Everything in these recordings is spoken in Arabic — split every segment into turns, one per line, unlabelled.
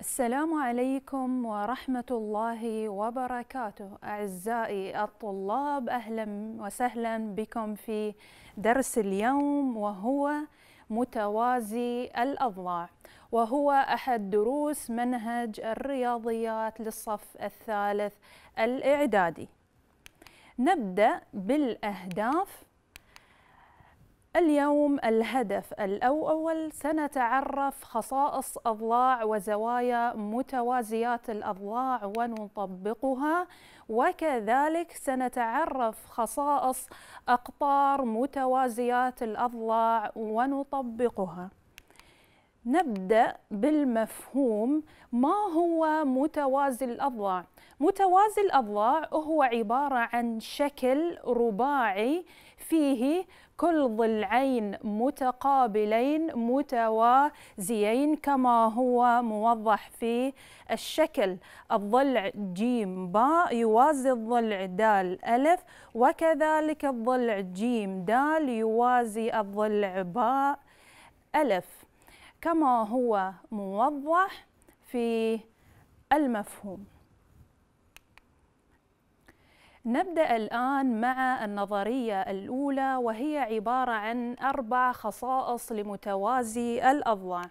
السلام عليكم ورحمة الله وبركاته أعزائي الطلاب أهلا وسهلا بكم في درس اليوم وهو متوازي الأضلاع وهو أحد دروس منهج الرياضيات للصف الثالث الإعدادي نبدأ بالأهداف اليوم الهدف الأول سنتعرف خصائص أضلاع وزوايا متوازيات الأضلاع ونطبقها وكذلك سنتعرف خصائص أقطار متوازيات الأضلاع ونطبقها نبدأ بالمفهوم ما هو متوازي الأضلاع؟ متوازي الأضلاع هو عبارة عن شكل رباعي فيه كل ضلعين متقابلين متوازيين كما هو موضح في الشكل الضلع جيم باء يوازي الضلع دال ألف وكذلك الضلع جيم دال يوازي الضلع باء ألف كما هو موضح في المفهوم نبدأ الآن مع النظرية الأولى وهي عبارة عن أربع خصائص لمتوازي الأضلاع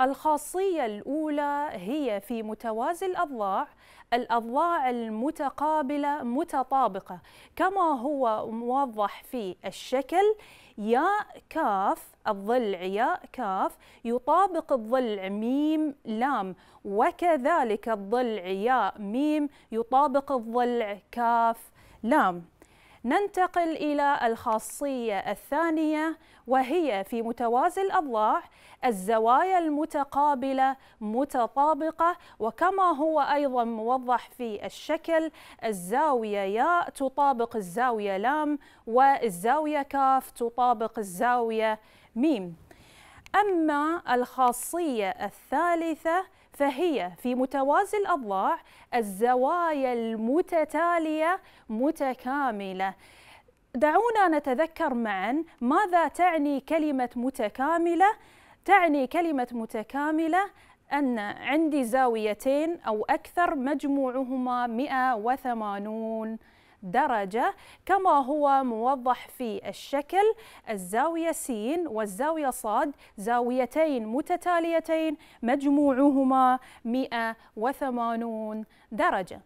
الخاصية الأولى هي في متوازي الأضلاع الأضلاع المتقابلة متطابقة كما هو موضح في الشكل يا كاف الضلع يا كاف يطابق الضلع ميم لام وكذلك الضلع يا ميم يطابق الضلع كاف لام ننتقل إلى الخاصية الثانية وهي في متوازي الأضلاع الزوايا المتقابلة متطابقة وكما هو أيضا موضح في الشكل الزاوية ياء تطابق الزاوية لام والزاوية كاف تطابق الزاوية ميم أما الخاصية الثالثة فهي في متوازي الأضلاع الزوايا المتتالية متكاملة دعونا نتذكر معا ماذا تعني كلمة متكاملة تعني كلمة متكاملة أن عندي زاويتين أو أكثر مجموعهما 180 درجة كما هو موضح في الشكل الزاوية س والزاوية صاد زاويتين متتاليتين مجموعهما 180 درجة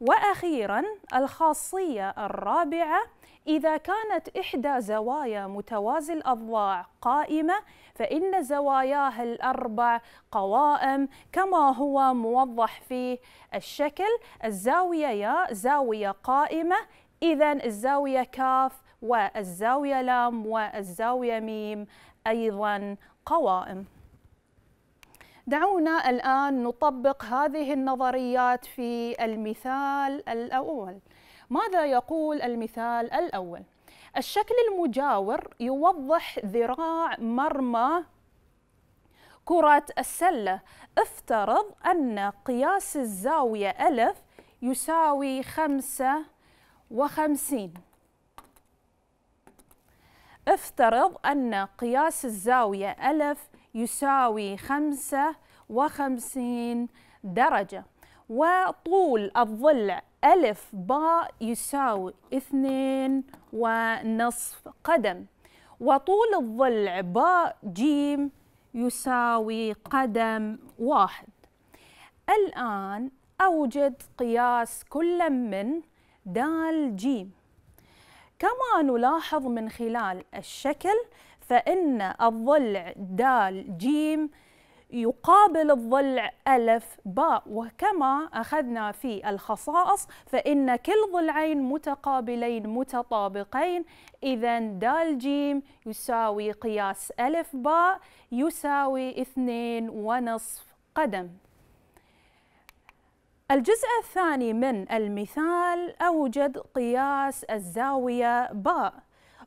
وأخيرا الخاصية الرابعة إذا كانت إحدى زوايا متوازي الأضلاع قائمة فإن زواياها الأربع قوائم كما هو موضح في الشكل الزاوية يا زاوية قائمة إذا الزاوية كاف والزاوية لام والزاوية ميم أيضا قوائم دعونا الآن نطبق هذه النظريات في المثال الأول ماذا يقول المثال الأول؟ الشكل المجاور يوضح ذراع مرمى كرة السلة افترض أن قياس الزاوية ألف يساوي خمسة وخمسين افترض أن قياس الزاوية ألف يساوي خمسة وخمسين درجة وطول الضلع ألف باء يساوي اثنين ونصف قدم وطول الضلع باء جيم يساوي قدم واحد الآن أوجد قياس كل من دال جيم كما نلاحظ من خلال الشكل فإن الضلع دال جيم يقابل الضلع ألف باء وكما أخذنا في الخصائص فإن كل ضلعين متقابلين متطابقين إذا دال جيم يساوي قياس ألف باء يساوي اثنين ونصف قدم الجزء الثاني من المثال أوجد قياس الزاوية باء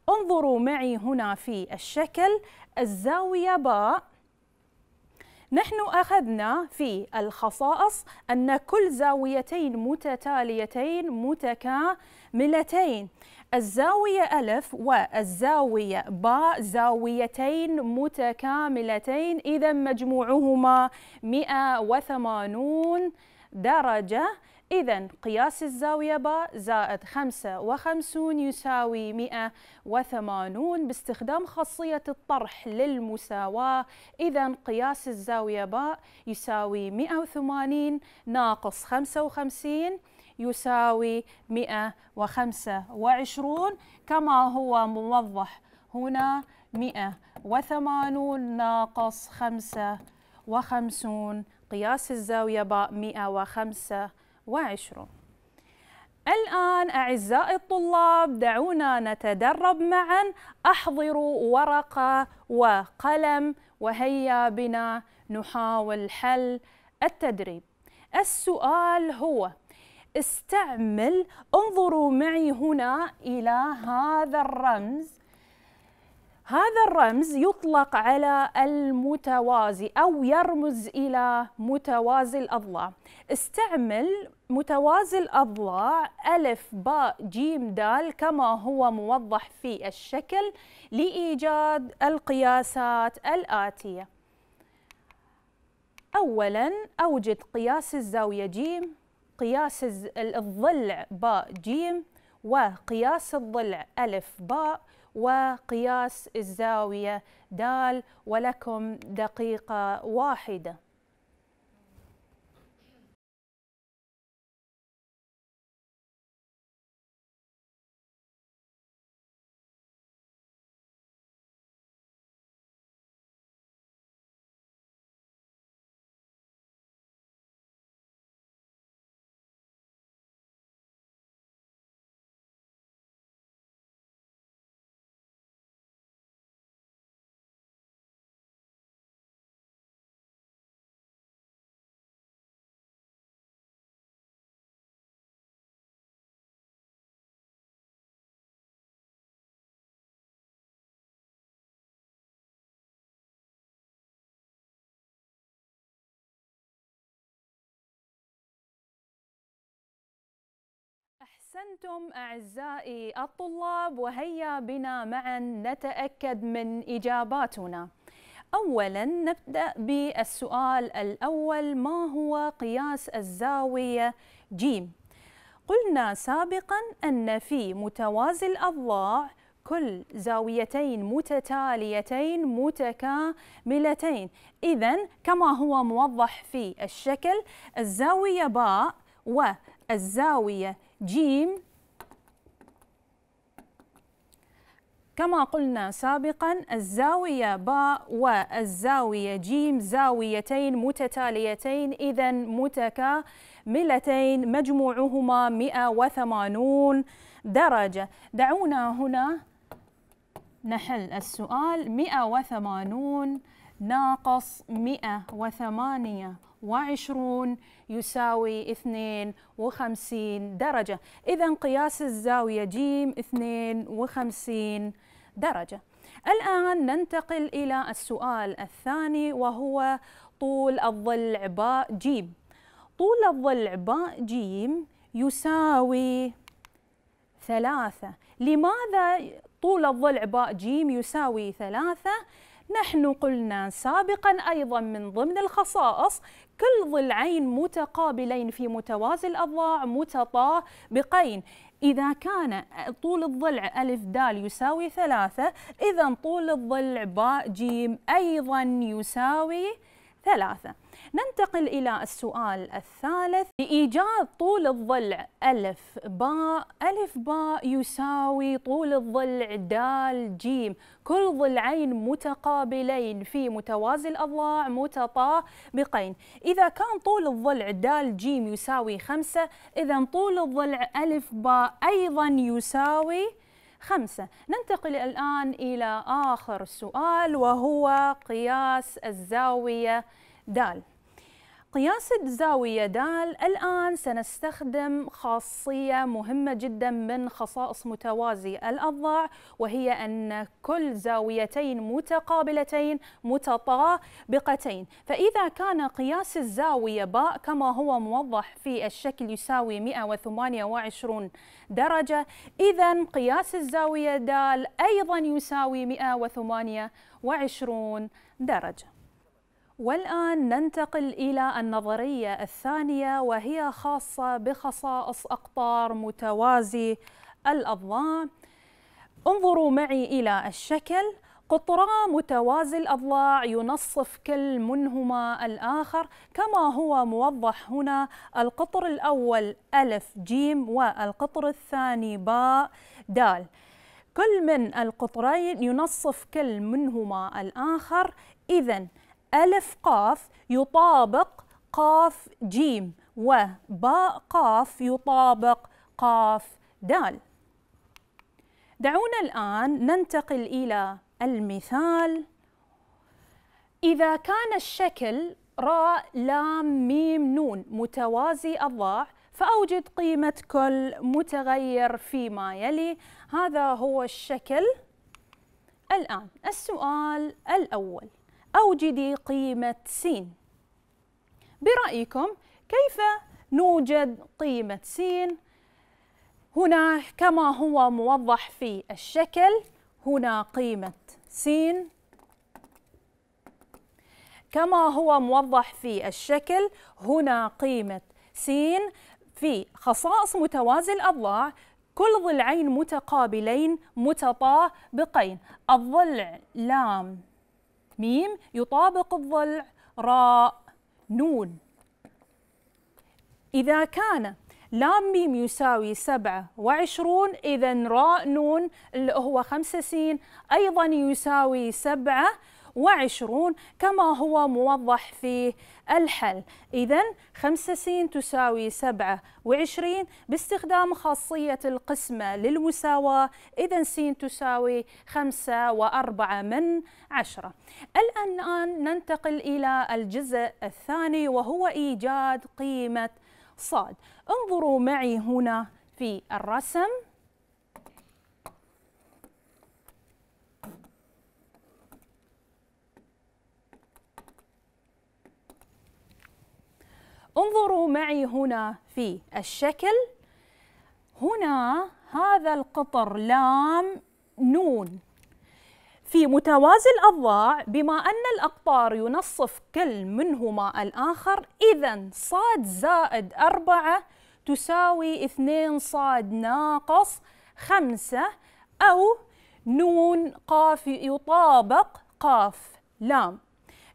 انظروا معي هنا في الشكل الزاوية باء نحن أخذنا في الخصائص أن كل زاويتين متتاليتين متكاملتين الزاوية ألف والزاوية باء زاويتين متكاملتين إذا مجموعهما 180 درجة إذا قياس الزاوية با زائد 55 يساوي 180 باستخدام خاصية الطرح للمساواة إذا قياس الزاوية با يساوي 180 ناقص 55 يساوي 125 كما هو موضح هنا 180 ناقص 55 قياس الزاوية باء 105 وعشرون الآن أعزائي الطلاب دعونا نتدرب معا أحضروا ورقة وقلم وهيا بنا نحاول حل التدريب السؤال هو استعمل انظروا معي هنا إلى هذا الرمز هذا الرمز يطلق على المتوازي أو يرمز إلى متوازي الأضلاع استعمل متوازي الأضلاع ألف باء جيم دال كما هو موضح في الشكل لإيجاد القياسات الآتية أولاً أوجد قياس الزاوية جيم قياس الضلع باء جيم وقياس الضلع ألف باء وقياس الزاوية د ولكم دقيقة واحدة أحسنتم أعزائي الطلاب وهيا بنا معا نتأكد من إجاباتنا أولا نبدأ بالسؤال الأول ما هو قياس الزاوية جيم؟ قلنا سابقا أن في متوازي الأضلاع كل زاويتين متتاليتين متكاملتين إذا كما هو موضح في الشكل الزاوية باء والزاوية جيم كما قلنا سابقا الزاوية باء والزاوية جيم زاويتين متتاليتين إذا متكاملتين مجموعهما 180 درجة دعونا هنا نحل السؤال 180 ناقص 108 وعشرون يساوي اثنين وخمسين درجة إذا قياس الزاوية جيم اثنين وخمسين درجة الآن ننتقل إلى السؤال الثاني وهو طول الضلع باء جيم طول الضلع باء جيم يساوي ثلاثة لماذا طول الضلع باء جيم يساوي ثلاثة نحن قلنا سابقا أيضا من ضمن الخصائص كل ضلعين متقابلين في متوازي الأضلاع متطابقين إذا كان طول الضلع ألف دال يساوي ثلاثة إذا طول الضلع باء جيم أيضا يساوي ثلاثة ننتقل إلى السؤال الثالث لإيجاد طول الضلع ألف باء ألف باء يساوي طول الضلع دال جيم كل ضلعين متقابلين في متوازي الأضلاع متطابقين إذا كان طول الضلع دال جيم يساوي خمسة إذا طول الضلع ألف باء أيضا يساوي خمسة ننتقل الآن إلى آخر سؤال وهو قياس الزاوية دال قياس الزاوية دال الآن سنستخدم خاصية مهمة جدا من خصائص متوازي الأضلاع وهي أن كل زاويتين متقابلتين متطابقتين فإذا كان قياس الزاوية باء كما هو موضح في الشكل يساوي 128 درجة إذا قياس الزاوية دال أيضا يساوي 128 درجة والآن ننتقل إلى النظرية الثانية وهي خاصة بخصائص أقطار متوازي الأضلاع انظروا معي إلى الشكل قطرا متوازي الأضلاع ينصف كل منهما الآخر كما هو موضح هنا القطر الأول ألف جيم والقطر الثاني باء دال كل من القطرين ينصف كل منهما الآخر إذا ألف قاف يطابق قاف جيم وباء قاف يطابق قاف دال دعونا الآن ننتقل إلى المثال إذا كان الشكل راء لام ميم نون متوازي الضاع فأوجد قيمة كل متغير فيما يلي هذا هو الشكل الآن السؤال الأول أوجدي قيمة س برأيكم كيف نوجد قيمة س هنا كما هو موضح في الشكل هنا قيمة س كما هو موضح في الشكل هنا قيمة س في خصائص متوازي الأضلاع كل ضلعين متقابلين متطابقين الضلع لام ميم يطابق الضلع راء نون إذا كان لام ميم يساوي سبعة وعشرون إذا راء نون اللي هو خمسة سين أيضا يساوي سبعة وعشرون كما هو موضح في الحل إذا س تساوي 27 باستخدام خاصية القسمة للمساواة إذا س تساوي 5 وأربعة من عشرة الآن ننتقل إلى الجزء الثاني وهو إيجاد قيمة صاد انظروا معي هنا في الرسم انظروا معي هنا في الشكل هنا هذا القطر لام نون في متوازي الأضلاع بما أن الأقطار ينصف كل منهما الآخر إذا صاد زائد أربعة تساوي اثنين صاد ناقص خمسة أو نون قاف يطابق قاف لام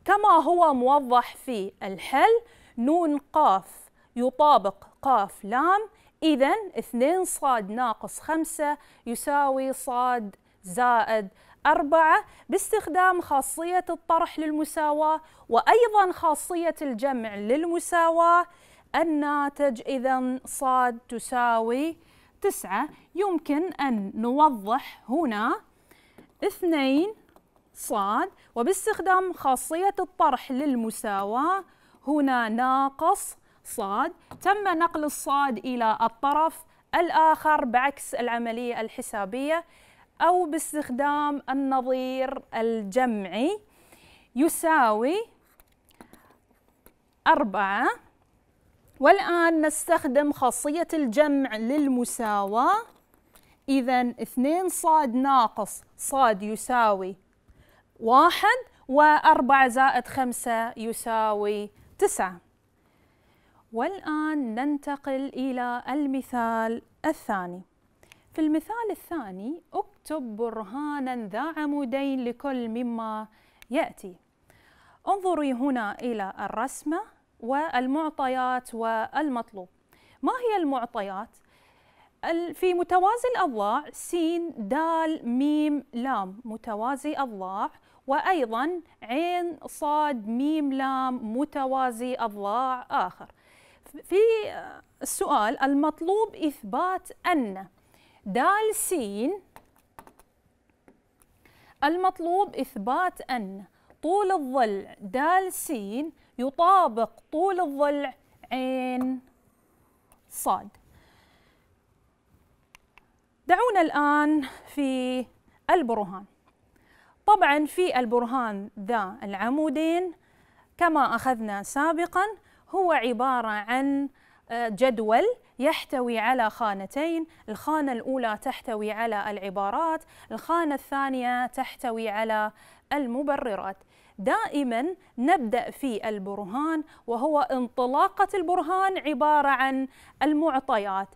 كما هو موضح في الحل نون قاف يطابق قاف لام إذا 2 صاد ناقص 5 يساوي صاد زائد أربعة باستخدام خاصية الطرح للمساواة وأيضا خاصية الجمع للمساواة الناتج إذا صاد تساوي تسعة يمكن أن نوضح هنا اثنين صاد وباستخدام خاصية الطرح للمساواة هنا ناقص صاد تم نقل الصاد إلى الطرف الآخر بعكس العملية الحسابية أو باستخدام النظير الجمعي يساوي أربعة والآن نستخدم خاصية الجمع للمساواة إذا اثنين صاد ناقص صاد يساوي واحد وأربعة زائد خمسة يساوي تسعة والآن ننتقل إلى المثال الثاني في المثال الثاني اكتب برهانا ذا عمودين لكل مما يأتي انظري هنا إلى الرسمة والمعطيات والمطلوب ما هي المعطيات؟ في متوازي الأضلاع س د م لام متوازي أضلاع وأيضا عين صاد ميم لام متوازي أضلاع آخر في السؤال المطلوب إثبات أن دال سين المطلوب إثبات أن طول الضلع دال سين يطابق طول الضلع عين صاد دعونا الآن في البرهان طبعا في البرهان ذا العمودين كما أخذنا سابقا هو عبارة عن آه، جدول يحتوي على خانتين الخانة الأولى تحتوي على العبارات الخانة الثانية تحتوي على المبررات دائما نبدأ في البرهان وهو انطلاقة البرهان عبارة عن المعطيات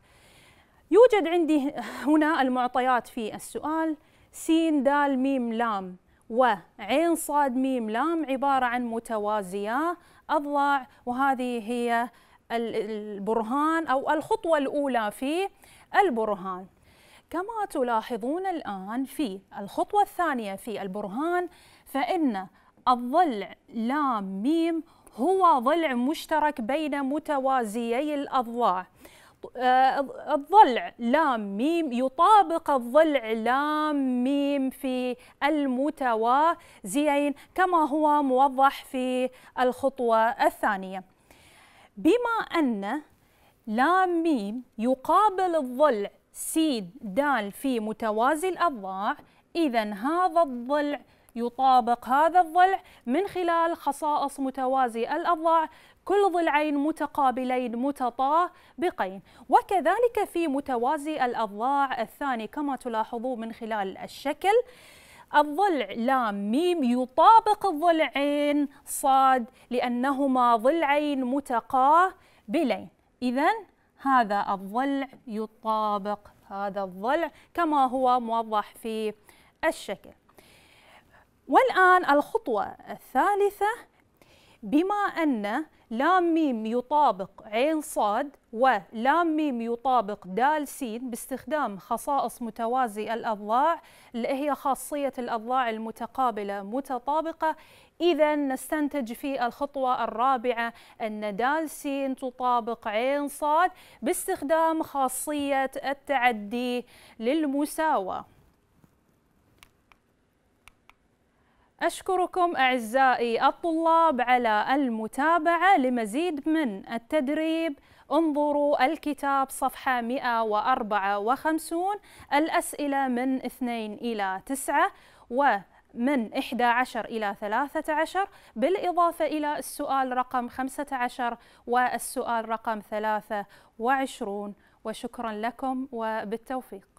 يوجد عندي هنا المعطيات في السؤال سين دال ميم لام وعين صاد ميم لام عبارة عن متوازية أضلاع وهذه هي البرهان أو الخطوة الأولى في البرهان كما تلاحظون الآن في الخطوة الثانية في البرهان فإن الضلع لام ميم هو ضلع مشترك بين متوازيي الأضلاع الضلع آه، لام ميم يطابق الضلع لام ميم في المتوازيين كما هو موضح في الخطوة الثانية بما أن لام ميم يقابل الضلع سين دال في متوازي الأضلاع إذا هذا الضلع يطابق هذا الضلع من خلال خصائص متوازي الأضلاع كل ضلعين متقابلين متطاه بقين وكذلك في متوازي الأضلاع الثاني كما تلاحظون من خلال الشكل الضلع لام ميم يطابق الضلعين صاد لأنهما ضلعين متقابلين إذا هذا الضلع يطابق هذا الضلع كما هو موضح في الشكل والآن الخطوة الثالثة بما أن لام ميم يطابق عين صاد ولام ميم يطابق دال سين باستخدام خصائص متوازي الأضلاع اللي هي خاصية الأضلاع المتقابلة متطابقة إذا نستنتج في الخطوة الرابعة أن دال سين تطابق عين صاد باستخدام خاصية التعدي للمساواة أشكركم أعزائي الطلاب على المتابعة لمزيد من التدريب انظروا الكتاب صفحة 154 الأسئلة من 2 إلى 9 ومن 11 إلى 13 بالإضافة إلى السؤال رقم 15 والسؤال رقم 23 وشكرا لكم وبالتوفيق